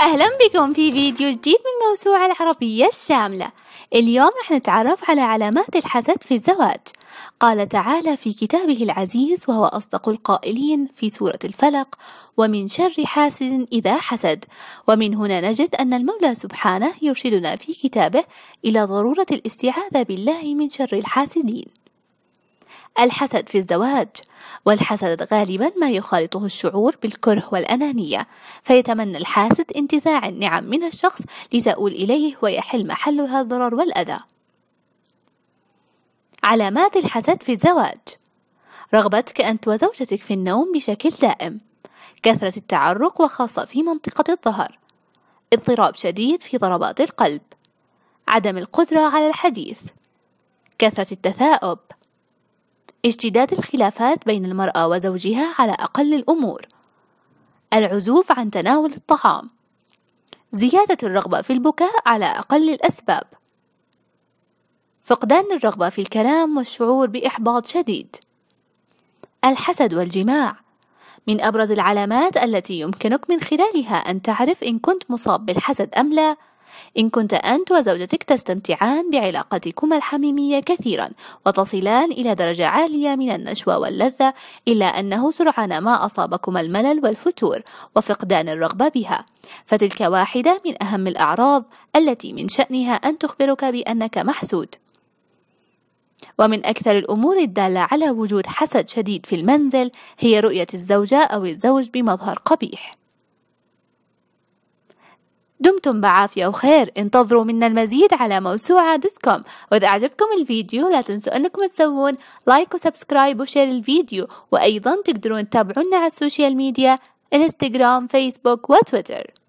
أهلا بكم في فيديو جديد من موسوعة العربية الشاملة اليوم رح نتعرف على علامات الحسد في الزواج قال تعالى في كتابه العزيز وهو أصدق القائلين في سورة الفلق ومن شر حاسد إذا حسد ومن هنا نجد أن المولى سبحانه يرشدنا في كتابه إلى ضرورة الاستعاذة بالله من شر الحاسدين الحسد في الزواج والحسد غالبا ما يخالطه الشعور بالكره والأنانية فيتمنى الحاسد انتزاع النعم من الشخص لتؤول إليه ويحل محلها الضرر والأذى علامات الحسد في الزواج رغبتك أنت وزوجتك في النوم بشكل دائم كثرة التعرق وخاصة في منطقة الظهر اضطراب شديد في ضربات القلب عدم القدرة على الحديث كثرة التثاؤب اجتداد الخلافات بين المرأة وزوجها على أقل الأمور العزوف عن تناول الطعام زيادة الرغبة في البكاء على أقل الأسباب فقدان الرغبة في الكلام والشعور بإحباط شديد الحسد والجماع من أبرز العلامات التي يمكنك من خلالها أن تعرف إن كنت مصاب بالحسد أم لا إن كنت أنت وزوجتك تستمتعان بعلاقتكما الحميمية كثيرا وتصلان إلى درجة عالية من النشوة واللذة إلا أنه سرعان ما أصابكما الملل والفتور وفقدان الرغبة بها فتلك واحدة من أهم الأعراض التي من شأنها أن تخبرك بأنك محسود ومن أكثر الأمور الدالة على وجود حسد شديد في المنزل هي رؤية الزوجة أو الزوج بمظهر قبيح دمتم بعافية وخير انتظروا منا المزيد على موسوعة دوت كوم وإذا أعجبكم الفيديو لا تنسوا أنكم تسوون لايك وسبسكرايب وشير الفيديو وأيضا تقدرون تتابعونا على السوشيال ميديا انستغرام فيسبوك وتويتر